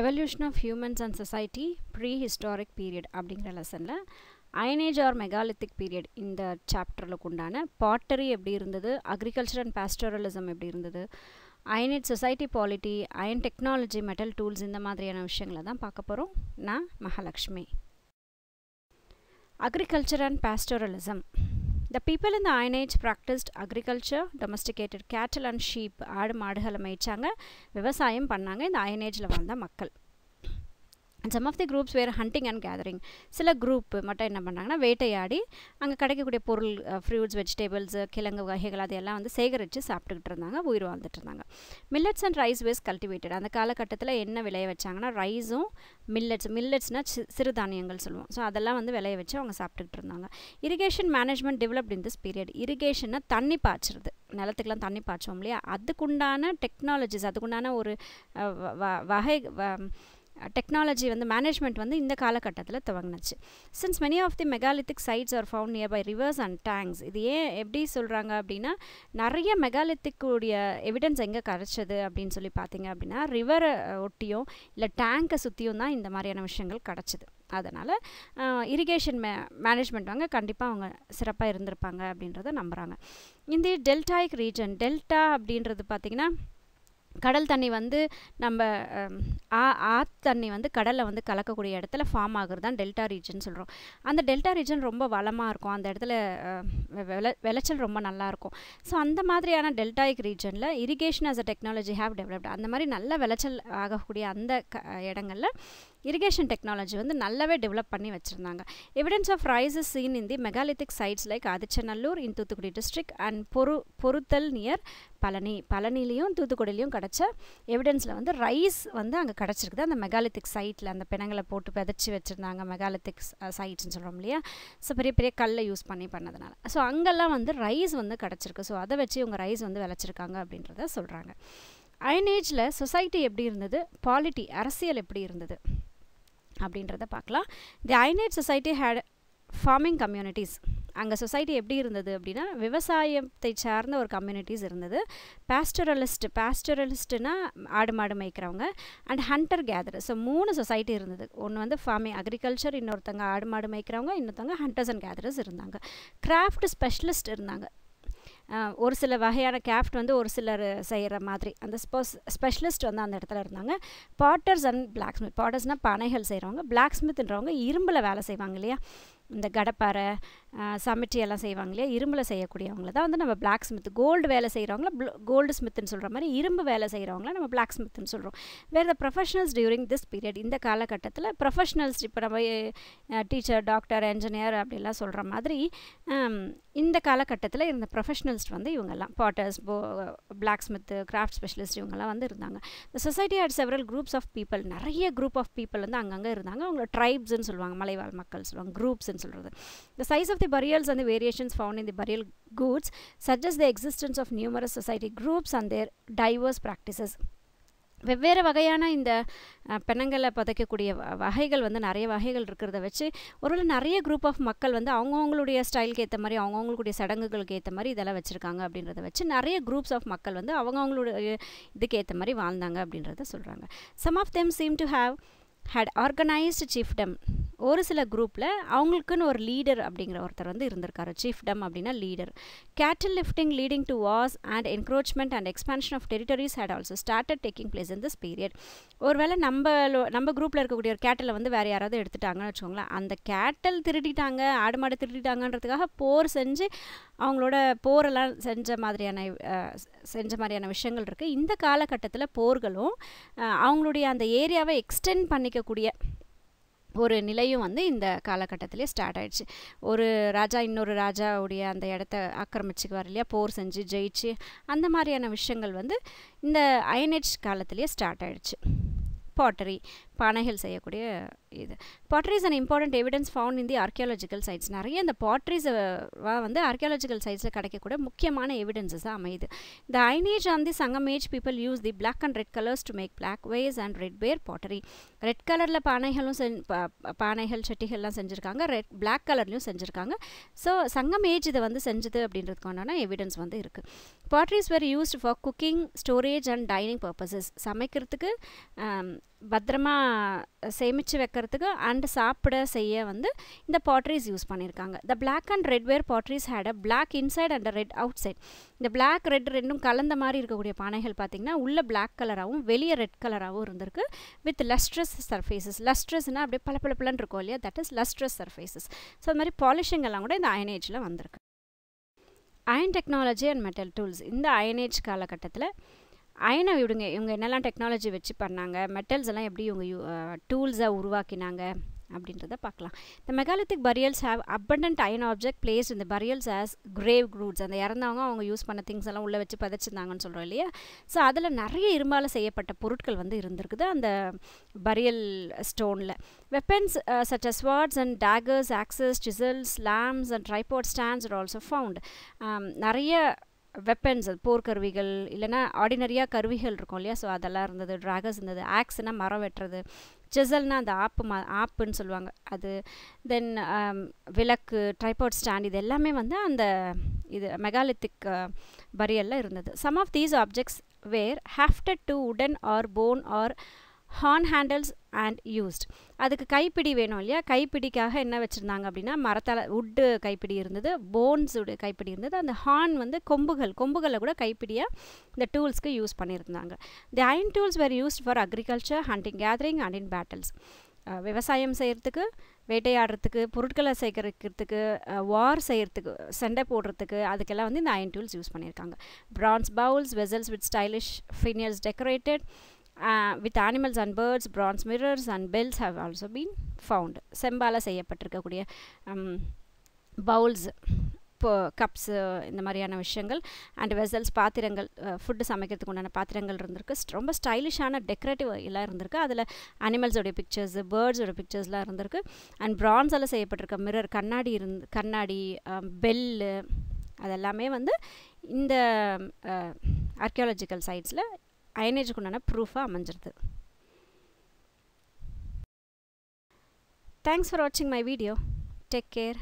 evolution of humans and society prehistoric period அப்படிங்கிற லெசனில் அயனேஜ் R megalithic period இந்த சாப்டருக்கு உண்டான பாட்டரி எப்படி இருந்தது அக்ரிகல்ச்சர் அண்ட் பேஸ்டோரலிசம் எப்படி இருந்தது iron age society polity iron technology metal tools இந்த மாதிரியான விஷயங்களை தான் பார்க்க போகிறோம் நான் Mahalakshmi agriculture and pastoralism The people in the Iron Age practiced agriculture, domesticated cattle and sheep ஆடு மாடுகளை மேய்ச்சாங்க விவசாயம் பண்ணாங்க இந்த Iron Ageல வாழ்ந்த மக்கள் and some of the groups were hunting and gathering சில குரூப் மட்டும் என்ன பண்ணுறாங்கன்னா வேட்டையாடி அங்கே கிடைக்கக்கூடிய பொருள் ஃப்ரூட்ஸ் வெஜிடபிள்ஸ் கிழங்கு வகைகள் அதையெல்லாம் வந்து சேகரித்து சாப்பிட்டுக்கிட்டு இருந்தாங்க உயிர் வாழ்ந்துட்டு இருந்தாங்க millets and rice was cultivated அந்த காலகட்டத்தில் என்ன விளைய வச்சாங்கன்னா ரைஸும் மில்லட்ஸ் மில்லட்ஸ்னால் சிறுதானியங்கள் சொல்லுவோம் ஸோ அதெல்லாம் வந்து விளைய வச்சு அவங்க சாப்பிட்டுக்கிட்டு இருந்தாங்க irrigation management developed in this period இரிகேஷன்னா தண்ணி பாய்ச்சிறது நிலத்துக்கெலாம் தண்ணி பாய்ச்சோம் இல்லையா அதுக்குண்டான டெக்னாலஜிஸ் அதுக்குண்டான ஒரு வகை டெக்னாலஜி வந்து மேனேஜ்மெண்ட் வந்து இந்த காலகட்டத்தில் துவங்கினுச்சு since many of the megalithic sites are found nearby rivers and tanks இது ஏன் எப்படி சொல்கிறாங்க அப்படின்னா நிறைய மெகாலித்திக்குடைய எவிடன்ஸ் எங்கே கரைச்சது அப்படின்னு சொல்லி பார்த்தீங்க அப்படின்னா ரிவரை ஒட்டியும் இல்லை டேங்கை சுற்றியும் தான் இந்த மாதிரியான விஷயங்கள் கிடச்சிது அதனால் இரிகேஷன் மே மேனேஜ்மெண்ட் வாங்க கண்டிப்பாக அவங்க சிறப்பாக இருந்திருப்பாங்க அப்படின்றத நம்புகிறாங்க இந்த டெல்டாய்க் ரீஜன் டெல்டா அப்படின்றது பார்த்திங்கன்னா கடல் தண்ணி வந்து நம்ம ஆ ஆத் தண்ணி வந்து கடலில் வந்து கலக்கக்கூடிய இடத்துல ஃபார்ம் ஆகுறது தான் டெல்டா ரீஜன் சொல்கிறோம் அந்த டெல்டா ரீஜன் ரொம்ப வளமாக இருக்கும் அந்த இடத்துல விளை விளைச்சல் ரொம்ப நல்லாயிருக்கும் ஸோ அந்த மாதிரியான டெல்டாயிக் ரீஜனில் irrigation as a technology have developed அந்த மாதிரி நல்ல விளைச்சல் ஆகக்கூடிய அந்த க இடங்களில் இரிகேஷன் டெக்னாலஜி வந்து நல்லாவே டெவலப் பண்ணி வச்சுருந்தாங்க evidence of rice seen in the megalithic sites like Adichanallur in Thoothukudi district and பொரு பொருத்தல் நியர் பழனி பழனிலையும் தூத்துக்குடியிலையும் கிடச்ச எவிடன்ஸில் வந்து ரைஸ் வந்து அங்கே கிடச்சிருக்குது அந்த மெகாலித்திக் சைட்டில் அந்த பிணங்களை போட்டு விதைச்சி வச்சுருந்தாங்க மெகாலித்திக் சைட்ஸ்ன்னு சொல்கிறோம் இல்லையா ஸோ பெரிய பெரிய கல்லை யூஸ் பண்ணி பண்ணதுனால ஸோ அங்கெல்லாம் வந்து ரைஸ் வந்து கிடச்சிருக்கு ஸோ அதை வச்சு இவங்க ரைஸ் வந்து விளைச்சிருக்காங்க அப்படின்றத சொல்கிறாங்க அயன் ஏஜில் சொசைட்டி எப்படி இருந்தது பாலிட்டி அரசியல் எப்படி இருந்தது அப்படின்றத பார்க்கலாம் தி ஐநேட் சொசைட்டி ஹேட் ஃபார்மிங் கம்யூனிட்டிஸ் அங்கே சொசைட்டி எப்படி இருந்தது அப்படின்னா விவசாயத்தை சார்ந்த ஒரு கம்யூனிட்டிஸ் இருந்தது பேஸ்டரலிஸ்ட் பேஸ்டரலிஸ்ட்னா ஆடு மாடு மேய்க்கிறவங்க அண்ட் ஹண்டர் கேதர் ஸோ மூணு சொசைட்டி இருந்தது ஒன்று வந்து ஃபார்மிங் அக்ரிகல்ச்சர் இன்னொருத்தவங்க ஆடு மாடு மேய்க்கிறவங்க இன்னொருத்தவங்க ஹண்டர்ஸ் அண்ட் கேதரர்ஸ் இருந்தாங்க கிராஃப்ட் ஸ்பெஷலிஸ்ட் இருந்தாங்க ஒரு சில வகையான கேஃப்ட் வந்து ஒரு சிலர் செய்கிற மாதிரி அந்த ஸ்போஸ் ஸ்பெஷலிஸ்ட் வந்து அந்த இடத்துல இருந்தாங்க பாட்டர்ஸ் அண்ட் பிளாக் ஸ்மித் பாட்டர்ஸ்னால் பனைகள் செய்கிறவங்க பிளாக் ஸ்மித்ன்றவங்க இரும்பில் வேலை செய்வாங்க இல்லையா இந்த கடப்பாறை சமிட்டி எல்லாம் செய்வாங்க இல்லையா இரும்பில் செய்யக்கூடியவங்கள தான் வந்து நம்ம பிளாக் ஸ்மித் கோல்டு வேலை செய்கிறவங்கள கோல்டு ஸ்மித்துன்னு சொல்கிற மாதிரி இரும்பு வேலை செய்கிறவங்கள நம்ம பிளாக் ஸ்மித்துன்னு சொல்கிறோம் வேறு the professionals during this period இந்த காலகட்டத்தில் ப்ரொஃபஷனல்ஸ் இப்போ நம்ம டீச்சர் டாக்டர் என்ஜினியர் அப்படிலாம் சொல்கிற மாதிரி இந்த காலகட்டத்தில் இருந்த ப்ரொஃபஷனல்ஸ் வந்து இவங்கெல்லாம் பாட்டர்ஸ் போ பிளாக் ஸ்மித்து கிராஃப்ட் ஸ்பெஷலிஸ்ட் இவங்கெல்லாம் வந்து இருந்தாங்க இந்த society had several groups of people நிறைய குரூப் ஆஃப் பீப்புள் வந்து அங்கங்கே இருந்தாங்க அவங்கள ட்ரைப்ஸ்ன்னு சொல்லுவாங்க மலைவாழ் மக்கள் சொல்லுவாங்க குரூப்ஸ்ன்னு சொல்கிறது the size of the burials and variations found in the burial goods சஜஸ் the existence of numerous society groups and their diverse practices வெவ்வேறு வகையான இந்த பெண்ணங்களை புதைக்கக்கூடிய வகைகள் வந்து நிறைய வகைகள் இருக்கிறத வச்சு ஒருவேளை நிறைய குரூப் ஆஃப் மக்கள் வந்து அவங்கவுங்களுடைய ஸ்டைலுக்கு ஏற்ற மாதிரி அவங்கவுங்களுடைய சடங்குகளுக்கு ஏற்ற மாதிரி இதெல்லாம் வச்சுருக்காங்க அப்படின்றத வச்சு நிறைய குரூப்ஸ் ஆஃப் மக்கள் வந்து அவங்கவுங்களுடைய இதுக்கு ஏற்ற மாதிரி வாழ்ந்தாங்க அப்படின்றத சொல்கிறாங்க some of them seem to have had organized chiefdom ஒரு சில குரூப்பில் அவங்களுக்குன்னு ஒரு லீடர் அப்படிங்கிற ஒருத்தர் வந்து இருந்திருக்காரு சீஃப்டம் அப்படின்னா leader cattle lifting leading to wars and encroachment and expansion of territories had also started taking place in this period ஒருவேளை நம்ம நம்ம குரூப்பில் இருக்கக்கூடிய ஒரு கேட்டில் வந்து வேறு யாராவது எடுத்துட்டாங்கன்னு வச்சுக்கோங்களேன் அந்த கேட்டல் திருடிட்டாங்க ஆடு மாடு திருடிட்டாங்கன்றதுக்காக போர் செஞ்சு அவங்களோட போரெல்லாம் செஞ்ச மாதிரியான செஞ்ச மாதிரியான விஷயங்கள் இருக்குது இந்த காலகட்டத்தில் போர்களும் அவங்களுடைய அந்த ஏரியாவை எக்ஸ்டெண்ட் பண்ணி அழிக்கக்கூடிய ஒரு நிலையும் வந்து இந்த காலகட்டத்திலே ஸ்டார்ட் ஆயிடுச்சு ஒரு ராஜா இன்னொரு ராஜாவுடைய அந்த இடத்த ஆக்கிரமிச்சுக்குவார் இல்லையா போர் செஞ்சு ஜெயிச்சு அந்த மாதிரியான விஷயங்கள் வந்து இந்த அயனேஜ் காலத்திலேயே ஸ்டார்ட் ஆயிடுச்சு pottery பானைகள் செய்யக்கூடிய இது pottery is an important evidence found in the archaeological sites நிறைய இந்த பாட்ரிஸ் வந்து ஆர்கியாலஜிக்கல் சைட்ஸில் கிடைக்கக்கூடிய முக்கியமான எவிடன்ஸஸாக அமையுது த ஐனேஜ் on the Sangam age people use the black and red colours to make black wares and red ware pottery red கலரில் பானைகளும் செஞ் பானைகள் செட்டிகள்லாம் செஞ்சுருக்காங்க ரெட் பிளாக் கலர்லையும் செஞ்சுருக்காங்க ஸோ சங்கம் ஏஜ் இதை வந்து செஞ்சது அப்படின்றதுக்கான எவிடன்ஸ் வந்து இருக்குது potteries were used for cooking storage and dining purposes சமைக்கிறதுக்கு பத்திரமாக சேமித்து வைக்கிறதுக்கு அண்ட் சாப்பிட செய்ய வந்து இந்த பாட்ரிஸ் யூஸ் பண்ணியிருக்காங்க the black and red ware potteries had a black inside and red outside இந்த பிளாக் ரெட் ரெண்டும் கலந்த மாதிரி இருக்கக்கூடிய பானைகள் பார்த்திங்கன்னா உள்ளே பிளாக் கலராகவும் வெளியே ரெட் கலராகவும் இருந்திருக்கு வித் லஸ்ட்ரஸ் சர்ஃபேசஸ் லஸ்ட்ரஸ்னால் அப்படியே பல பல இருக்கும் இல்லையா that is lustrous surfaces so அது மாதிரி பாலிஷிங் எல்லாம் கூட இந்த அயனேஜில் வந்திருக்கு iron technology and metal tools இந்த அயனேஜ் காலகட்டத்தில் அயனை விடுங்க இவங்க என்னெல்லாம் டெக்னாலஜி வச்சு பண்ணாங்க மெட்டல்ஸ் எல்லாம் எப்படி இவங்க யூ டூல்ஸாக உருவாக்கினாங்க அப்படின்றத பார்க்கலாம் இந்த megalithic burials have abundant iron object place இந்த பரியல்ஸ் ஆஸ் கிரேவ் க்ரூட்ஸ் அந்த இறந்தவங்க அவங்க யூஸ் பண்ண திங்ஸ் எல்லாம் உள்ளே வச்சு பதைச்சிருந்தாங்கன்னு சொல்கிறோம் இல்லையா ஸோ அதில் நிறைய இரும்பால் செய்யப்பட்ட பொருட்கள் வந்து இருந்திருக்குது அந்த பரியல் ஸ்டோனில் weapons such as swords and daggers axes chisels lamps and tripod stands are also found நிறைய வெப்பன்ஸ் போர்க்கருவிகள் இல்லைனா ஆர்டினரியாக கருவிகள் இருக்கும் இல்லையா ஸோ அதெல்லாம் இருந்தது ட்ராகர்ஸ் இருந்தது ஆக்ஸ்னால் மரம் வெட்டுறது செசல்னால் அந்த ஆப்பு மா ஆப்புன்னு சொல்லுவாங்க அது தென் um, விளக்கு ட்ரைபாட் ஸ்டாண்ட் இது எல்லாமே வந்து அந்த இது மெகாலித்திக் uh, பரியலில் இருந்தது some of these objects were hafted to உடன் or bone or horn handles and used அதுக்கு கைப்பிடி வேணும் இல்லையா கைப்பிடிக்காக என்ன வச்சுருந்தாங்க அப்படின்னா மரத்தால் உட்டு கைப்பிடி இருந்தது போன்ஸ் உடு கைப்பிடி இருந்தது அந்த ஹார்ன் வந்து கொம்புகள் கொம்புகளில் கூட கைப்பிடியாக இந்த டூல்ஸ்க்கு யூஸ் பண்ணியிருந்தாங்க the iron tools were used for agriculture hunting gathering and in battles விவசாயம் செய்கிறதுக்கு வேட்டையாடுறதுக்கு பொருட்களை சேகரிக்கிறதுக்கு வார் செய்கிறதுக்கு சண்டை போடுறதுக்கு அதுக்கெல்லாம் வந்து இந்த அயன் டூல்ஸ் யூஸ் பண்ணியிருக்காங்க bronze bowls vessels with stylish finials decorated with animals and birds bronze mirrors and bells have also been found செம்பால் செய்யப்பட்டிருக்கக்கூடிய um, பவுல்ஸ் கப்ஸு இந்த மாதிரியான விஷயங்கள் அண்ட் வெசல்ஸ் பாத்திரங்கள் ஃபுட்டு uh, சமைக்கிறதுக்கு உண்டான பாத்திரங்கள் இருந்திருக்கு ரொம்ப ஸ்டைலிஷான டெக்கரேட்டிவ் எல்லாம் இருந்திருக்கு அதில் அனிமல்ஸோடைய பிக்சர்ஸு பேர்ட்ஸோட பிக்சர்ஸ்லாம் இருந்திருக்கு அண்ட் ப்ரான்ஸால் செய்யப்பட்டிருக்க மிரர் கண்ணாடி இருந்து கண்ணாடி பெல்லு um, அதெல்லாமே வந்து இந்த ஆர்கியாலஜிக்கல் uh, சைட்ஸில் அயனேஜுக்கு உண்டான ப்ரூஃபாக அமைஞ்சிருது தேங்க்ஸ் ஃபார் வாட்சிங் மை வீடியோ டேக் கேர்